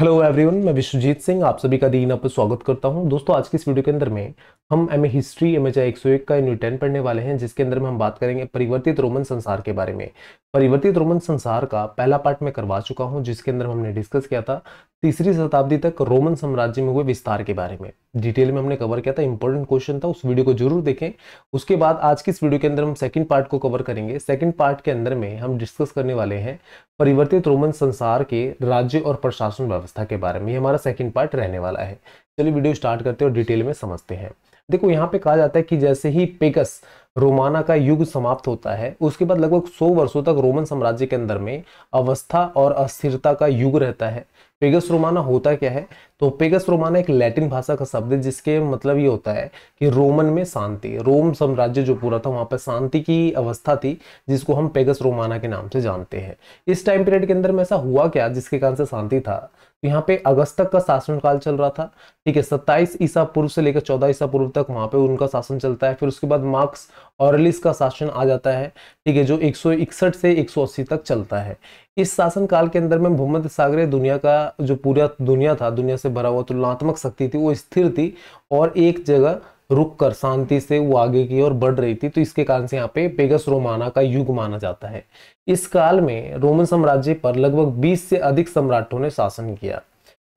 hello everyone मैं विश्वजीत सिंह आप सभी का दिन आप स्वागत करता हूं दोस्तों आज की इस वीडियो के अंदर में हम M A history M H I एक सौ एक का न्यू टेन पढ़ने वाले हैं जिसके अंदर में हम बात करेंगे परिवर्तित रोमन संसार के बारे में परिवर्तित रोमन संसार का पहला पार्ट मैं करवा चुका हूं जिसके अंदर हमने डिस्कस किया था तीसरी शताब्दी तक रोमन साम्राज्य में हुए विस्तार के बारे में डिटेल में हमने कवर किया था इंपॉर्टेंट क्वेश्चन था उस वीडियो को जरूर देखें उसके बाद आज की इस वीडियो के अंदर हम सेकंड पार्ट को कवर करेंगे सेकंड पार्ट के अंदर में हम डिस्कस करने वाले हैं परिवर्तित रोमन संसार के राज्य और प्रशासन अवस्था के बारे में ये हमारा सेकेंड पार्ट रहने वाला है चलिए वीडियो स्टार्ट करते हैं और डिटेल में समझते हैं देखो यहाँ पे कहा जाता है कि जैसे ही पेगस रोमाना का युग समाप्त होता है उसके बाद लगभग 100 वर्षों तक रोमन साम्राज्य के अंदर में अवस्था और अस्थिरता का युग रहता है पेगस रोमाना होता क्या है तो पेगस रोमाना एक लैटिन भाषा का शब्द है जिसके मतलब ये होता है कि रोमन में शांति रोम साम्राज्य जो पूरा था वहाँ पर शांति की अवस्था थी जिसको हम पेगस रोमाना के नाम से जानते हैं इस टाइम पीरियड के अंदर में ऐसा हुआ क्या जिसके कारण से शांति था तो यहाँ पे अगस्त तक का शासनकाल चल रहा था ठीक है सत्ताईस ईसा पूर्व से लेकर चौदह ईसा पूर्व तक वहाँ पे उनका शासन चलता है फिर उसके बाद मार्क्स औरलिस का शासन आ जाता है ठीक है जो 161 से 180 तक चलता है इस शासन काल के अंदर में भूमध्य सागरीय दुनिया का जो पूरा दुनिया था दुनिया से भरा हुआ तुलनात्मक शक्ति थी वो स्थिर थी और एक जगह रुक कर शांति से वो आगे की ओर बढ़ रही थी तो इसके कारण से यहाँ पे पेगस रोमाना का युग माना जाता है इस काल में रोमन साम्राज्य पर लगभग 20 से अधिक सम्राटों ने शासन किया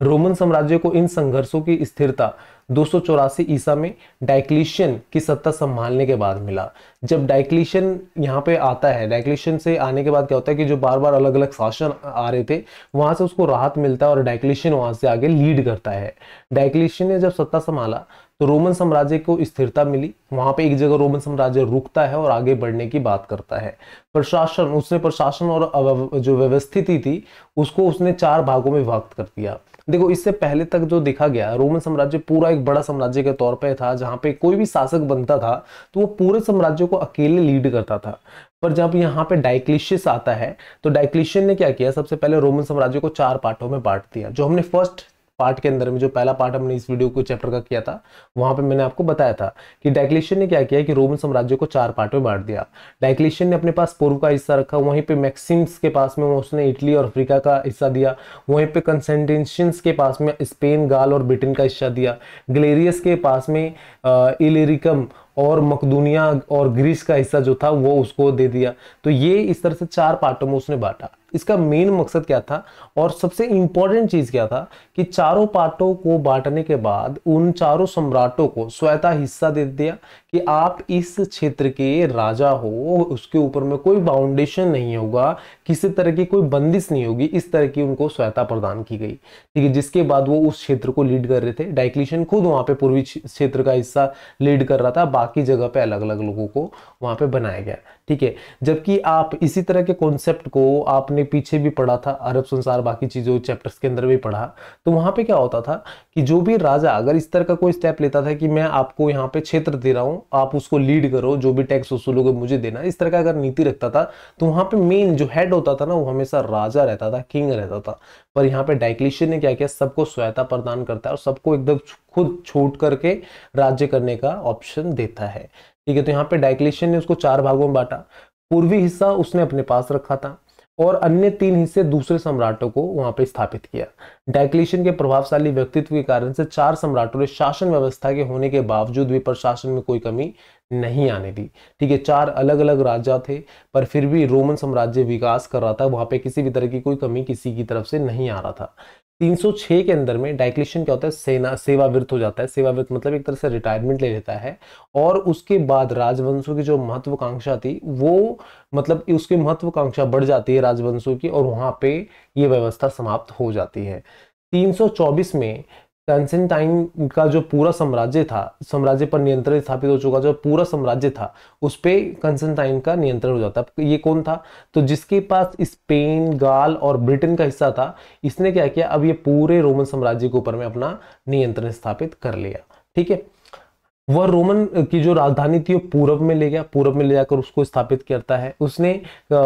रोमन साम्राज्य को इन संघर्षों की स्थिरता दो ईसा में डाइक्लिशियन की सत्ता संभालने के बाद मिला जब डाइक्लिशियन यहाँ पे आता है डाइक्लिशियन से आने के बाद क्या होता है कि जो बार बार अलग अलग शासन आ रहे थे वहां से उसको राहत मिलता है और डाइक्लिशियन वहां से आगे लीड करता है डाइक्लिशियन ने जब सत्ता संभाला तो रोमन साम्राज्य को स्थिरता मिली वहां पे एक जगह रोमन साम्राज्य रुकता है और आगे बढ़ने की बात करता है प्रशासन उसने प्रशासन और जो व्यवस्थिति थी उसको उसने चार भागों में विभक्त कर दिया देखो इससे पहले तक जो देखा गया रोमन साम्राज्य पूरा एक बड़ा साम्राज्य के तौर पे था जहाँ पे कोई भी शासक बनता था तो वो पूरे साम्राज्य को अकेले लीड करता था पर जब यहाँ पे डाइक्लिशियस आता है तो डाइक्लिशियन ने क्या किया सबसे पहले रोमन साम्राज्य को चार पार्टों में बांट दिया जो हमने फर्स्ट पार्ट के अंदर में जो पहला पार्ट हमने इस वीडियो को चैप्टर का किया था वहां पे मैंने आपको बताया था कि डाइक्लेशन ने क्या किया कि रोमन साम्राज्य को चार पार्ट में बांट दिया डाइक्लेशन ने अपने पास पूर्व का हिस्सा रखा वहीं पे मैक्सिम्स के पास में उसने इटली और अफ्रीका का हिस्सा दिया वहीं पे कंसेंटेशंस के पास में स्पेन गाल और ब्रिटेन का हिस्सा दिया ग्लेरियस के पास में इलेरिकम और मकदूनिया और ग्रीस का हिस्सा जो था वो उसको दे दिया तो ये इस तरह से चार पार्टों में उसने बांटा इसका मेन मकसद क्या था और सबसे इंपॉर्टेंट चीज़ क्या था कि चारों पार्टों को बांटने के बाद उन चारों सम्राटों को स्वयता हिस्सा दे दिया कि आप इस क्षेत्र के राजा हो उसके ऊपर में कोई बाउंडेशन नहीं होगा किसी तरह की कोई बंदिश नहीं होगी इस तरह की उनको स्वयता प्रदान की गई ठीक है जिसके बाद वो उस क्षेत्र को लीड कर रहे थे डाइक्लिशन खुद वहां पे पूर्वी क्षेत्र का हिस्सा लीड कर रहा था बाकी जगह पे अलग अलग लोगों को वहाँ पे बनाया गया ठीक है जबकि आप इसी तरह के कॉन्सेप्ट को आपने पीछे भी पढ़ा था अरब संसार बाकी चीज़ों चैप्टर्स के अंदर भी पढ़ा तो वहाँ पे क्या होता था कि जो भी राजा अगर इस तरह का कोई स्टेप लेता था कि मैं आपको यहाँ पे क्षेत्र दे रहा हूँ आप उसको लीड करो जो भी टैक्स वसूलोगे मुझे देना इस तरह का अगर नीति रखता था तो वहाँ पर मेन जो हेड होता था ना वो हमेशा राजा रहता था किंग रहता था पर यहाँ पे डाइक्लिशियन ने क्या किया सबको सहायता प्रदान करता है और सबको एकदम खुद छूट करके राज्य करने का ऑप्शन देता है ठीक है तो यहाँ पे डायक्लेशन ने उसको चार भागों में बांटा पूर्वी हिस्सा उसने अपने पास रखा था और अन्य तीन हिस्से दूसरे सम्राटों को वहां पे स्थापित किया डायक्लेशन के प्रभावशाली व्यक्तित्व के कारण से चार सम्राटों ने शासन व्यवस्था के होने के बावजूद भी प्रशासन में कोई कमी नहीं आने दी ठीक है चार अलग अलग राजा थे पर फिर भी रोमन साम्राज्य विकास कर रहा था वहां पे किसी भी तरह की कोई कमी किसी की तरफ से नहीं आ रहा था 306 के अंदर में डाइक्लेशन क्या होता है सेना सेवावृत हो जाता है सेवावृत मतलब एक तरह से रिटायरमेंट ले लेता है और उसके बाद राजवंशों की जो महत्वाकांक्षा थी वो मतलब उसकी महत्वाकांक्षा बढ़ जाती है राजवंशों की और वहाँ पे ये व्यवस्था समाप्त हो जाती है 324 में कंसेंटाइन का जो पूरा साम्राज्य था साम्राज्य पर नियंत्रण स्थापित हो चुका जो पूरा साम्राज्य था उस पर कंसेंटाइन का नियंत्रण हो जाता है ये कौन था तो जिसके पास स्पेन गाल और ब्रिटेन का हिस्सा था इसने क्या किया अब ये पूरे रोमन साम्राज्य के ऊपर में अपना नियंत्रण स्थापित कर लिया ठीक है वह रोमन की जो राजधानी थी वो पूरब में ले गया पूरब में ले जाकर उसको स्थापित करता है उसने आ,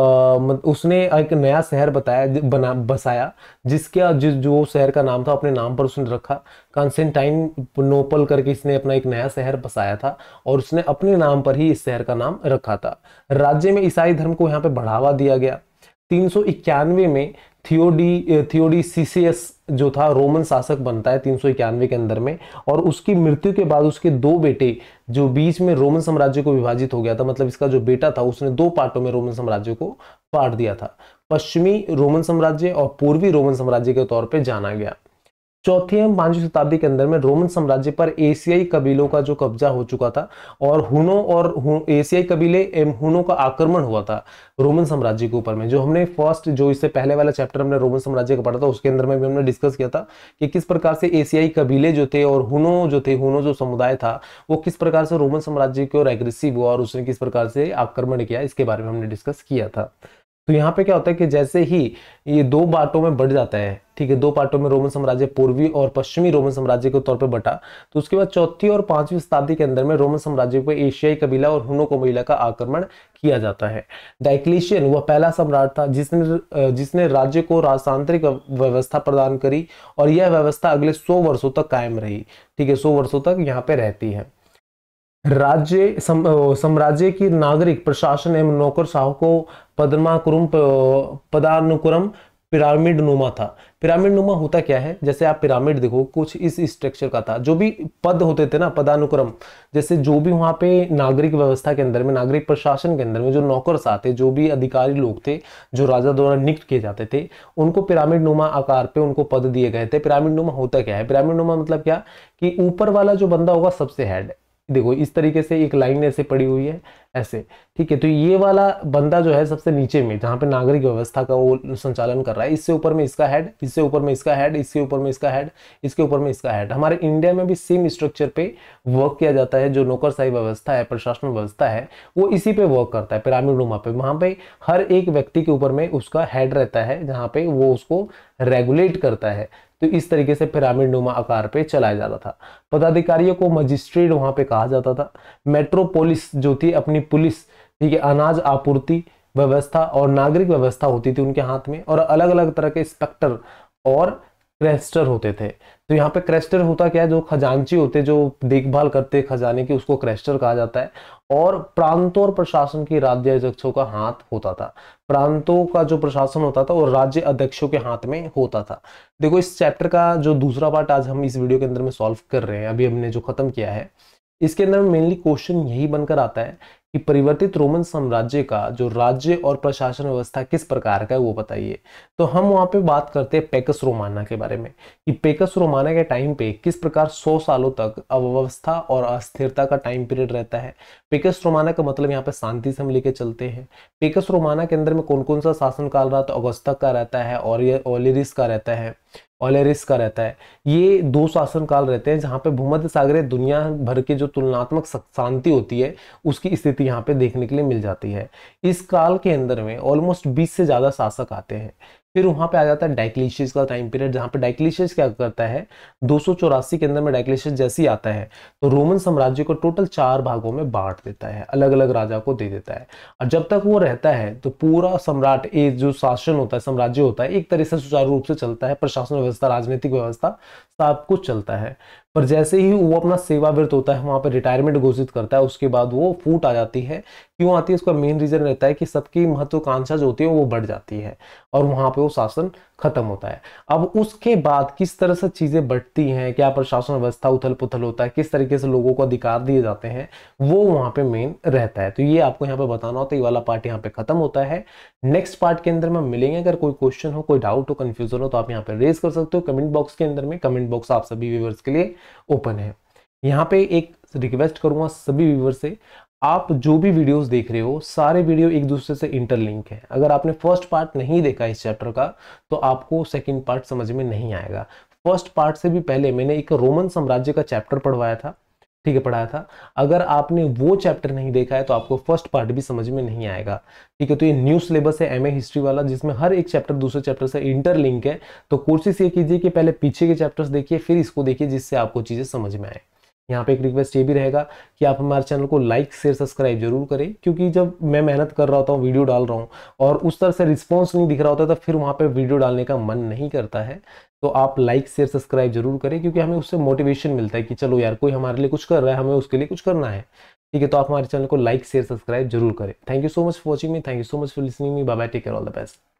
उसने एक नया शहर बताया बना बसाया जिसका जिस जो शहर का नाम था अपने नाम पर उसने रखा कॉन्स्टेंटाइन नोपल करके इसने अपना एक नया शहर बसाया था और उसने अपने नाम पर ही इस शहर का नाम रखा था राज्य में ईसाई धर्म को यहाँ पे बढ़ावा दिया गया तीन में थियोडी थियोडी सीसीएस जो था रोमन शासक बनता है तीन के अंदर में और उसकी मृत्यु के बाद उसके दो बेटे जो बीच में रोमन साम्राज्य को विभाजित हो गया था मतलब इसका जो बेटा था उसने दो पार्टों में रोमन साम्राज्य को बांट दिया था पश्चिमी रोमन साम्राज्य और पूर्वी रोमन साम्राज्य के तौर पर जाना गया चौथी एवं पांचवी शताब्दी के अंदर में रोमन साम्राज्य पर एशियाई कबीलों का जो कब्जा हो चुका था और हुनो और एशियाई कबीले एवं हुनों का आक्रमण हुआ था रोमन साम्राज्य के ऊपर में जो हमने फर्स्ट जो इससे पहले वाला चैप्टर हमने रोमन साम्राज्य का पढ़ा था उसके अंदर में भी हमने डिस्कस किया था कि किस प्रकार से एशियाई कबीले जो थे और हुनो जो थे हुनो जो समुदाय था वो किस प्रकार से रोमन साम्राज्य की ओर एग्रेसिव हुआ और उसने किस प्रकार से आक्रमण किया इसके बारे में हमने डिस्कस किया था तो यहाँ पे क्या होता है कि जैसे ही ये दो बाटों में बढ़ जाता है ठीक है दो पार्टों में रोमन साम्राज्य पूर्वी और पश्चिमी रोमन साम्राज्य के तौर पर बटा तो उसके बाद चौथी और पांचवी शताब्दी के अंदर में रोमन साम्राज्य पर एशियाई कबीला और हुनो कबीला का आक्रमण किया जाता है डाइक्लिशियन वह पहला सम्राट था जिसने जिसने राज्य को राजतांत्रिक व्यवस्था प्रदान करी और यह व्यवस्था अगले सौ वर्षों तक कायम रही ठीक है सौ वर्षों तक यहाँ पे रहती है राज्य सम, साम्राज्य की नागरिक प्रशासन एवं नौकरशाह को पदमाकुरुम पदानुक्रम पिरामिड नुमा था पिरामिड नुमा होता क्या है जैसे आप पिरामिड देखो कुछ इस स्ट्रक्चर का था जो भी पद होते थे ना पदानुक्रम जैसे जो भी वहाँ पे नागरिक व्यवस्था के अंदर में नागरिक प्रशासन के अंदर में जो नौकरशाह थे जो भी अधिकारी लोग थे जो राजा द्वारा नियुक्त किए जाते थे उनको पिरामिड नुमा आकार पे उनको पद दिए गए थे पिरामिड नुमा होता क्या है पिरामिड नुमा मतलब क्या कि ऊपर वाला जो बंदा होगा सबसे हेड देखो इस तरीके से एक लाइन ऐसे पड़ी हुई है ऐसे ठीक है तो ये वाला बंदा जो है सबसे नीचे में जहाँ पे नागरिक व्यवस्था का वो संचालन कर रहा है इससे ऊपर में इसका हेड इससे ऊपर में इसका हेड इसके ऊपर में इसका हेड इसके ऊपर में इसका हेड हमारे इंडिया में भी सेम स्ट्रक्चर पे वर्क किया जाता है जो नौकरशाही व्यवस्था है प्रशासन व्यवस्था है वो इसी पे वर्क करता है पिरामिड नुमा पे वहाँ पे हर एक व्यक्ति के ऊपर में उसका हेड रहता है जहाँ पे वो उसको रेगुलेट करता है तो इस तरीके से पिरामिड नुमा आकार पे चलाया जाता था पदाधिकारियों को मजिस्ट्रेट वहां पे कहा जाता था मेट्रोपोलिस जो थी अपनी यानी पुलिस ठीक है अनाज आपूर्ति व्यवस्था और नागरिक व्यवस्था होती थी उनके हाथ में और अलग अलग तरह के इंस्पेक्टर और क्रेस्टर होते थे तो यहाँ पे क्रेस्टर होता क्या है जो खजांची होते जो देखभाल करते खजाने की उसको क्रेस्टर कहा जाता है और प्रांतों और प्रशासन की राज्य अध्यक्षों का हाथ होता था प्रांतों का जो प्रशासन होता था वो राज्य अध्यक्षों के हाथ में होता था देखो इस चैप्टर का जो दूसरा पार्ट आज हम इस वीडियो के अंदर में सॉल्व कर रहे हैं अभी हमने जो खत्म किया है इसके अंदर मेनली क्वेश्चन यही बनकर आता है कि परिवर्तित रोमन साम्राज्य का जो राज्य और प्रशासन व्यवस्था किस प्रकार का है वो बताइए तो हम वहाँ पे बात करते हैं पेकस रोमाना के बारे में कि पेकस रोमाना के टाइम पे किस प्रकार 100 सालों तक अव्यवस्था और अस्थिरता का टाइम पीरियड रहता है पेकस रोमाना का मतलब यहाँ पे शांति से हम लेके चलते हैं पेकस रोमाना के अंदर में कौन कौन सा शासनकाल रहा तो अगस्तक का रहता है और ये ओलिरिस का रहता है ओलेरिस का रहता है ये दो शासन काल रहते हैं जहाँ पे भूमध्य सागरीय दुनिया भर के जो तुलनात्मक शांति होती है उसकी स्थिति यहाँ पे देखने के लिए मिल जाती है इस काल के अंदर में ऑलमोस्ट बीस से ज़्यादा शासक आते हैं फिर वहां पे आ जाता है डाइक्लिशियस का टाइम पीरियड जहां पे डाइक्लिशियस क्या करता है दो के अंदर में डाइक्लिशियस जैसे ही आता है तो रोमन साम्राज्य को टोटल चार भागों में बांट देता है अलग अलग राजा को दे देता है और जब तक वो रहता है तो पूरा सम्राट एक जो शासन होता है साम्राज्य होता है एक तरह से सुचारू रूप से चलता है प्रशासन व्यवस्था राजनीतिक व्यवस्था सब कुछ चलता है पर जैसे ही वो अपना सेवावृत होता है वहाँ पर रिटायरमेंट घोषित करता है उसके बाद वो फूट आ जाती है क्यों आती है उसका मेन रीज़न रहता है कि सबकी महत्वाकांक्षा जो होती है वो बढ़ जाती है और वहाँ पर वो शासन खत्म होता है अब उसके बाद किस तरह से चीज़ें बढ़ती हैं क्या प्रशासन व्यवस्था उथल पुथल होता है किस तरीके से लोगों को अधिकार दिए जाते हैं वो वहाँ पे मेन रहता है तो ये आपको यहाँ पे बताना होता तो है ये वाला पार्ट यहाँ पे खत्म होता है नेक्स्ट पार्ट के अंदर में मिलेंगे अगर कोई क्वेश्चन हो कोई डाउट हो कन्फ्यूजन हो तो आप यहाँ पे रेज कर सकते हो कमेंट बॉक्स के अंदर में कमेंट बॉक्स आप सभी व्यूवर्स के लिए ओपन है यहाँ पे एक रिक्वेस्ट करूँगा सभी व्यूवर से आप जो भी वीडियोस देख रहे हो सारे वीडियो एक दूसरे से इंटरलिंक है अगर आपने फर्स्ट पार्ट नहीं देखा इस चैप्टर का तो आपको सेकंड पार्ट समझ में नहीं आएगा फर्स्ट पार्ट से भी पहले मैंने एक रोमन साम्राज्य का चैप्टर पढ़वाया था ठीक है पढ़ाया था अगर आपने वो चैप्टर नहीं देखा है तो आपको फर्स्ट पार्ट भी समझ में नहीं आएगा ठीक है तो ये न्यू सिलेबस है एमए हिस्ट्री वाला जिसमें हर एक चैप्टर दूसरे चैप्टर से इंटरलिंक है तो कोशिश ये कीजिए कि पहले पीछे के चैप्टर्स देखिए फिर इसको देखिए जिससे आपको चीज़ें समझ में आए यहाँ पे एक रिक्वेस्ट ये भी रहेगा कि आप हमारे चैनल को लाइक शेयर सब्सक्राइब जरूर करें क्योंकि जब मैं मेहनत कर रहा होता हूँ वीडियो डाल रहा हूँ और उस तरह से रिस्पॉन्स नहीं दिख रहा होता तो फिर वहाँ पर वीडियो डालने का मन नहीं करता है तो आप लाइक शेयर सब्सक्राइब जरूर करें क्योंकि हमें उससे मोटिवेशन मिलता है कि चलो यार कोई हमारे लिए कुछ कर रहा है हमें उसके लिए कुछ करना है ठीक है तो आप हमारे चैनल को लाइक शेयर सब्सक्राइब जरूर करें thank you so much for watching me thank you so much for listening me bye take care all the best